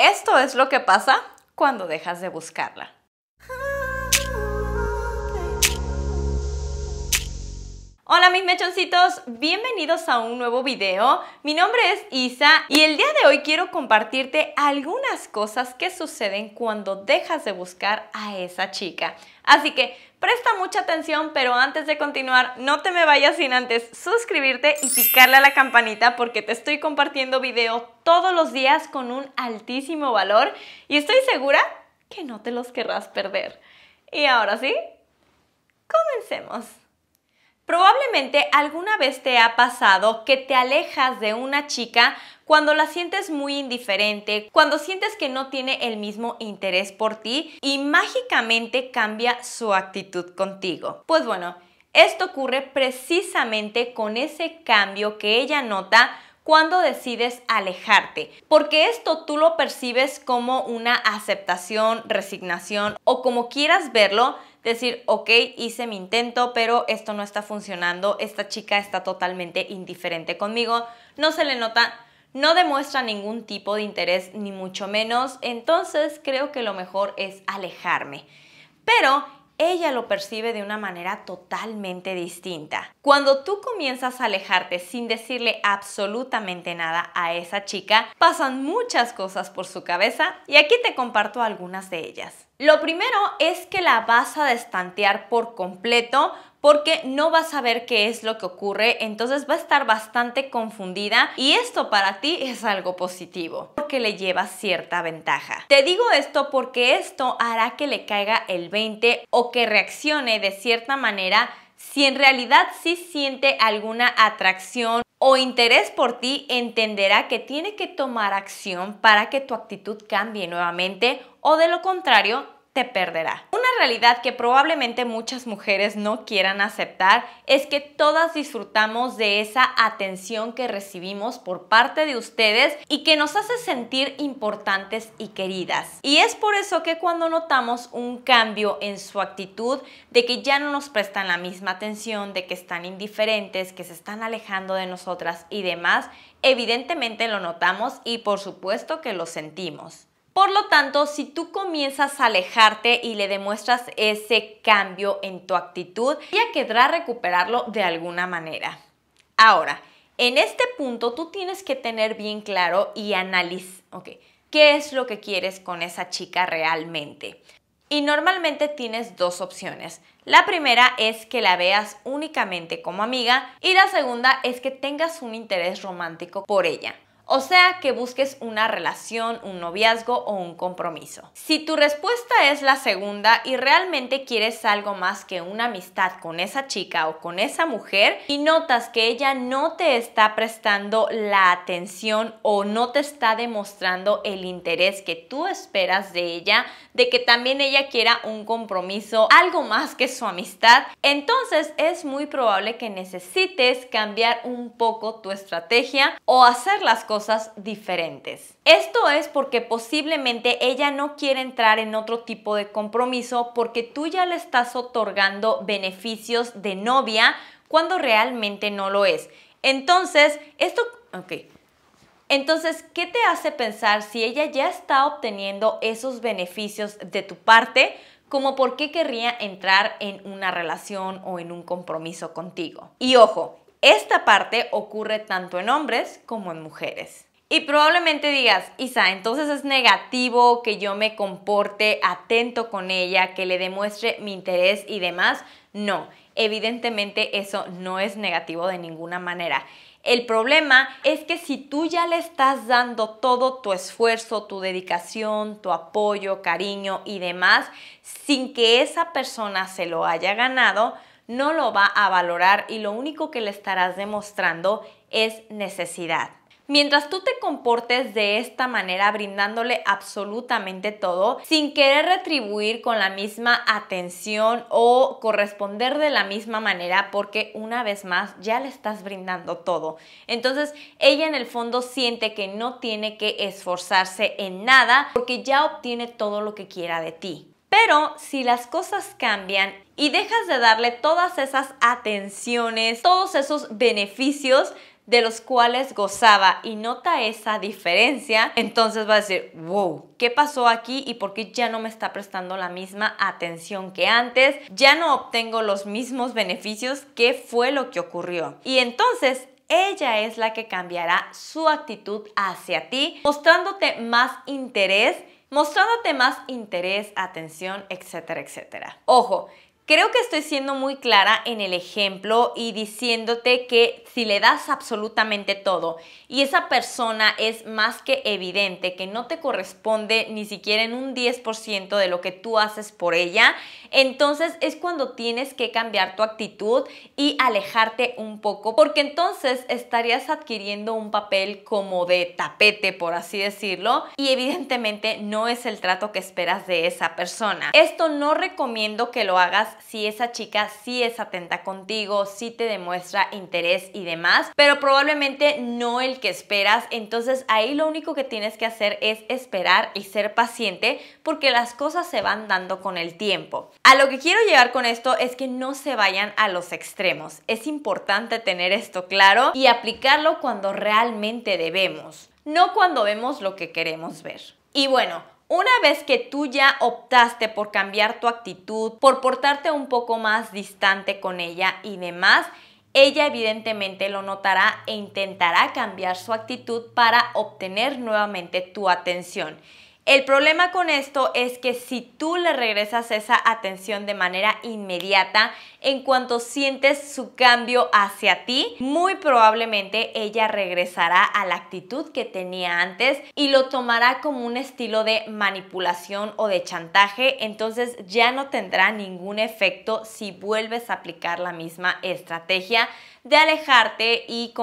Esto es lo que pasa cuando dejas de buscarla. Hola mis mechoncitos, bienvenidos a un nuevo video. Mi nombre es Isa y el día de hoy quiero compartirte algunas cosas que suceden cuando dejas de buscar a esa chica. Así que Presta mucha atención, pero antes de continuar, no te me vayas sin antes suscribirte y picarle a la campanita porque te estoy compartiendo video todos los días con un altísimo valor y estoy segura que no te los querrás perder. Y ahora sí, comencemos. Probablemente alguna vez te ha pasado que te alejas de una chica cuando la sientes muy indiferente, cuando sientes que no tiene el mismo interés por ti y mágicamente cambia su actitud contigo. Pues bueno, esto ocurre precisamente con ese cambio que ella nota cuando decides alejarte, porque esto tú lo percibes como una aceptación, resignación o como quieras verlo, decir, ok, hice mi intento, pero esto no está funcionando, esta chica está totalmente indiferente conmigo, no se le nota no demuestra ningún tipo de interés ni mucho menos, entonces creo que lo mejor es alejarme. Pero ella lo percibe de una manera totalmente distinta. Cuando tú comienzas a alejarte sin decirle absolutamente nada a esa chica, pasan muchas cosas por su cabeza y aquí te comparto algunas de ellas. Lo primero es que la vas a destantear por completo porque no va a saber qué es lo que ocurre, entonces va a estar bastante confundida y esto para ti es algo positivo, porque le lleva cierta ventaja. Te digo esto porque esto hará que le caiga el 20 o que reaccione de cierta manera si en realidad sí siente alguna atracción o interés por ti, entenderá que tiene que tomar acción para que tu actitud cambie nuevamente o de lo contrario te perderá realidad que probablemente muchas mujeres no quieran aceptar es que todas disfrutamos de esa atención que recibimos por parte de ustedes y que nos hace sentir importantes y queridas. Y es por eso que cuando notamos un cambio en su actitud de que ya no nos prestan la misma atención, de que están indiferentes, que se están alejando de nosotras y demás, evidentemente lo notamos y por supuesto que lo sentimos. Por lo tanto, si tú comienzas a alejarte y le demuestras ese cambio en tu actitud, ella querrá recuperarlo de alguna manera. Ahora, en este punto tú tienes que tener bien claro y analizar qué es lo que quieres con esa chica realmente. Y normalmente tienes dos opciones. La primera es que la veas únicamente como amiga y la segunda es que tengas un interés romántico por ella o sea que busques una relación, un noviazgo o un compromiso. Si tu respuesta es la segunda y realmente quieres algo más que una amistad con esa chica o con esa mujer y notas que ella no te está prestando la atención o no te está demostrando el interés que tú esperas de ella, de que también ella quiera un compromiso, algo más que su amistad, entonces es muy probable que necesites cambiar un poco tu estrategia o hacer las cosas diferentes. Esto es porque posiblemente ella no quiere entrar en otro tipo de compromiso porque tú ya le estás otorgando beneficios de novia cuando realmente no lo es. Entonces, esto... Ok. Entonces, ¿qué te hace pensar si ella ya está obteniendo esos beneficios de tu parte? como por qué querría entrar en una relación o en un compromiso contigo. Y ojo, esta parte ocurre tanto en hombres como en mujeres. Y probablemente digas, Isa, entonces es negativo que yo me comporte atento con ella, que le demuestre mi interés y demás. No, evidentemente eso no es negativo de ninguna manera. El problema es que si tú ya le estás dando todo tu esfuerzo, tu dedicación, tu apoyo, cariño y demás, sin que esa persona se lo haya ganado, no lo va a valorar y lo único que le estarás demostrando es necesidad. Mientras tú te comportes de esta manera, brindándole absolutamente todo, sin querer retribuir con la misma atención o corresponder de la misma manera, porque una vez más ya le estás brindando todo. Entonces, ella en el fondo siente que no tiene que esforzarse en nada porque ya obtiene todo lo que quiera de ti. Pero si las cosas cambian y dejas de darle todas esas atenciones, todos esos beneficios de los cuales gozaba y nota esa diferencia, entonces va a decir, wow, ¿qué pasó aquí y por qué ya no me está prestando la misma atención que antes? Ya no obtengo los mismos beneficios, ¿qué fue lo que ocurrió? Y entonces ella es la que cambiará su actitud hacia ti, mostrándote más interés mostrándote más interés, atención, etcétera, etcétera. Ojo, Creo que estoy siendo muy clara en el ejemplo y diciéndote que si le das absolutamente todo y esa persona es más que evidente que no te corresponde ni siquiera en un 10% de lo que tú haces por ella, entonces es cuando tienes que cambiar tu actitud y alejarte un poco, porque entonces estarías adquiriendo un papel como de tapete, por así decirlo, y evidentemente no es el trato que esperas de esa persona. Esto no recomiendo que lo hagas si esa chica sí es atenta contigo, si te demuestra interés y demás, pero probablemente no el que esperas. Entonces ahí lo único que tienes que hacer es esperar y ser paciente porque las cosas se van dando con el tiempo. A lo que quiero llegar con esto es que no se vayan a los extremos. Es importante tener esto claro y aplicarlo cuando realmente debemos, no cuando vemos lo que queremos ver. Y bueno, una vez que tú ya optaste por cambiar tu actitud, por portarte un poco más distante con ella y demás, ella evidentemente lo notará e intentará cambiar su actitud para obtener nuevamente tu atención. El problema con esto es que si tú le regresas esa atención de manera inmediata, en cuanto sientes su cambio hacia ti, muy probablemente ella regresará a la actitud que tenía antes y lo tomará como un estilo de manipulación o de chantaje, entonces ya no tendrá ningún efecto si vuelves a aplicar la misma estrategia de alejarte y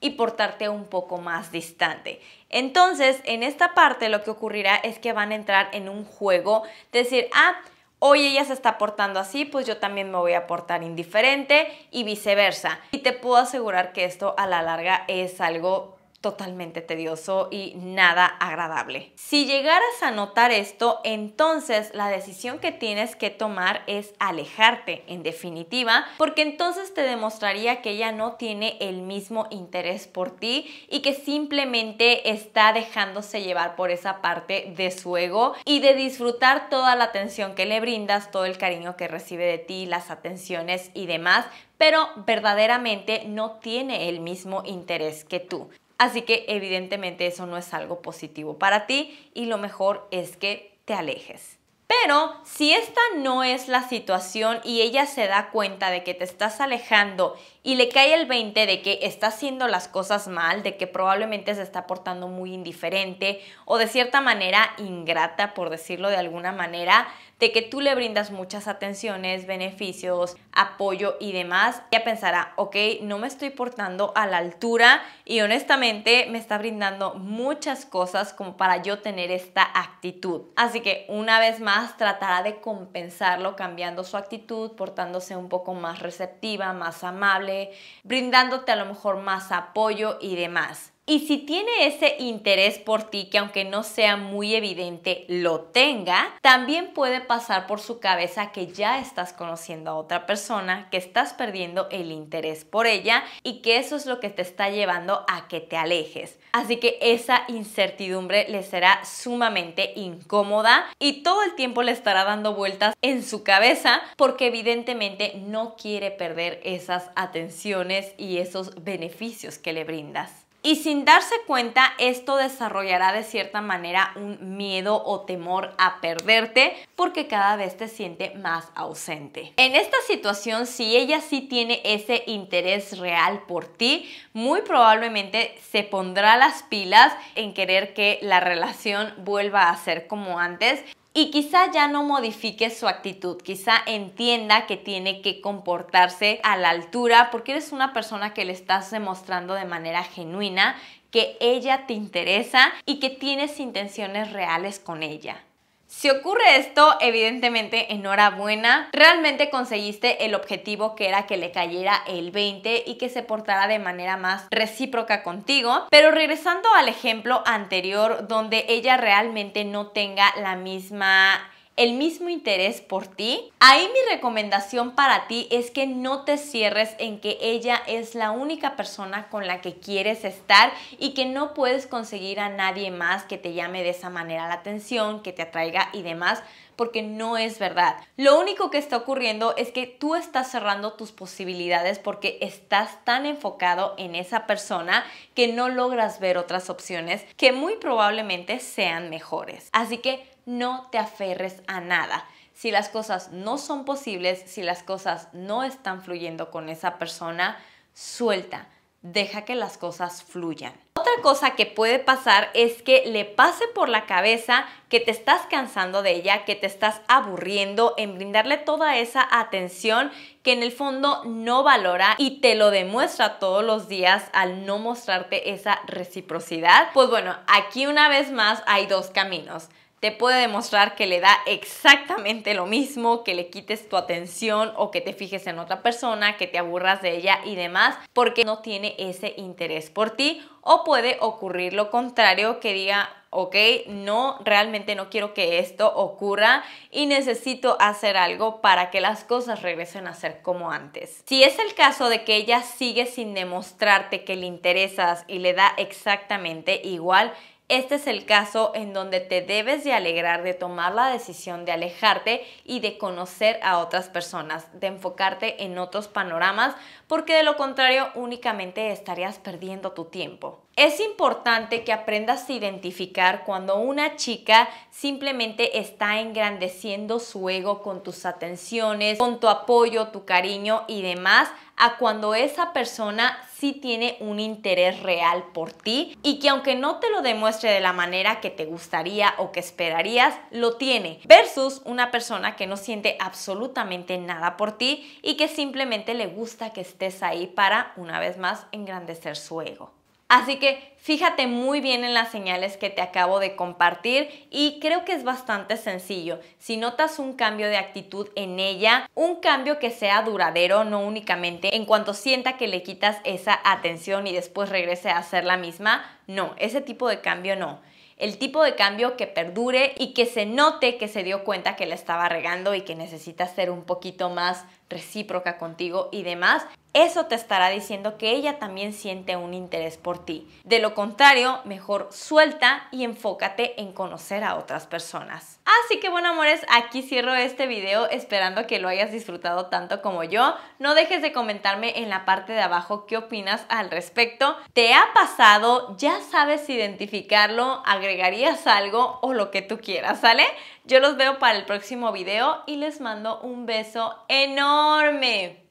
y portarte un poco más distante. Entonces, en esta parte lo que ocurrirá es que van a entrar en un juego, decir, ah, hoy ella se está portando así, pues yo también me voy a portar indiferente y viceversa. Y te puedo asegurar que esto a la larga es algo totalmente tedioso y nada agradable. Si llegaras a notar esto, entonces la decisión que tienes que tomar es alejarte, en definitiva, porque entonces te demostraría que ella no tiene el mismo interés por ti y que simplemente está dejándose llevar por esa parte de su ego y de disfrutar toda la atención que le brindas, todo el cariño que recibe de ti, las atenciones y demás, pero verdaderamente no tiene el mismo interés que tú. Así que evidentemente eso no es algo positivo para ti y lo mejor es que te alejes. Pero si esta no es la situación y ella se da cuenta de que te estás alejando y le cae el 20 de que está haciendo las cosas mal, de que probablemente se está portando muy indiferente o de cierta manera ingrata, por decirlo de alguna manera, de que tú le brindas muchas atenciones, beneficios, apoyo y demás, ella pensará, ok, no me estoy portando a la altura y honestamente me está brindando muchas cosas como para yo tener esta actitud. Así que una vez más tratará de compensarlo cambiando su actitud, portándose un poco más receptiva, más amable, brindándote a lo mejor más apoyo y demás. Y si tiene ese interés por ti, que aunque no sea muy evidente, lo tenga, también puede pasar por su cabeza que ya estás conociendo a otra persona, que estás perdiendo el interés por ella y que eso es lo que te está llevando a que te alejes. Así que esa incertidumbre le será sumamente incómoda y todo el tiempo le estará dando vueltas en su cabeza porque evidentemente no quiere perder esas atenciones y esos beneficios que le brindas. Y sin darse cuenta, esto desarrollará de cierta manera un miedo o temor a perderte porque cada vez te siente más ausente. En esta situación, si ella sí tiene ese interés real por ti, muy probablemente se pondrá las pilas en querer que la relación vuelva a ser como antes y quizá ya no modifique su actitud, quizá entienda que tiene que comportarse a la altura porque eres una persona que le estás demostrando de manera genuina que ella te interesa y que tienes intenciones reales con ella. Si ocurre esto, evidentemente enhorabuena, realmente conseguiste el objetivo que era que le cayera el 20 y que se portara de manera más recíproca contigo, pero regresando al ejemplo anterior donde ella realmente no tenga la misma el mismo interés por ti, ahí mi recomendación para ti es que no te cierres en que ella es la única persona con la que quieres estar y que no puedes conseguir a nadie más que te llame de esa manera la atención, que te atraiga y demás porque no es verdad. Lo único que está ocurriendo es que tú estás cerrando tus posibilidades porque estás tan enfocado en esa persona que no logras ver otras opciones que muy probablemente sean mejores. Así que no te aferres a nada. Si las cosas no son posibles, si las cosas no están fluyendo con esa persona, suelta, deja que las cosas fluyan. Otra cosa que puede pasar es que le pase por la cabeza que te estás cansando de ella, que te estás aburriendo en brindarle toda esa atención que en el fondo no valora y te lo demuestra todos los días al no mostrarte esa reciprocidad. Pues bueno, aquí una vez más hay dos caminos te puede demostrar que le da exactamente lo mismo, que le quites tu atención o que te fijes en otra persona, que te aburras de ella y demás, porque no tiene ese interés por ti. O puede ocurrir lo contrario, que diga, ok, no, realmente no quiero que esto ocurra y necesito hacer algo para que las cosas regresen a ser como antes. Si es el caso de que ella sigue sin demostrarte que le interesas y le da exactamente igual, este es el caso en donde te debes de alegrar de tomar la decisión de alejarte y de conocer a otras personas, de enfocarte en otros panoramas, porque de lo contrario únicamente estarías perdiendo tu tiempo. Es importante que aprendas a identificar cuando una chica simplemente está engrandeciendo su ego con tus atenciones, con tu apoyo, tu cariño y demás, a cuando esa persona si tiene un interés real por ti y que aunque no te lo demuestre de la manera que te gustaría o que esperarías, lo tiene. Versus una persona que no siente absolutamente nada por ti y que simplemente le gusta que estés ahí para, una vez más, engrandecer su ego. Así que fíjate muy bien en las señales que te acabo de compartir y creo que es bastante sencillo. Si notas un cambio de actitud en ella, un cambio que sea duradero, no únicamente en cuanto sienta que le quitas esa atención y después regrese a hacer la misma, no, ese tipo de cambio no el tipo de cambio que perdure y que se note que se dio cuenta que la estaba regando y que necesita ser un poquito más recíproca contigo y demás. Eso te estará diciendo que ella también siente un interés por ti. De lo contrario, mejor suelta y enfócate en conocer a otras personas. Así que bueno amores, aquí cierro este video esperando que lo hayas disfrutado tanto como yo. No dejes de comentarme en la parte de abajo qué opinas al respecto. ¿Te ha pasado? ¿Ya sabes identificarlo? ¿Agregarías algo? O lo que tú quieras, ¿sale? Yo los veo para el próximo video y les mando un beso enorme.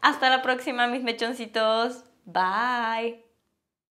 Hasta la próxima, mis mechoncitos. Bye.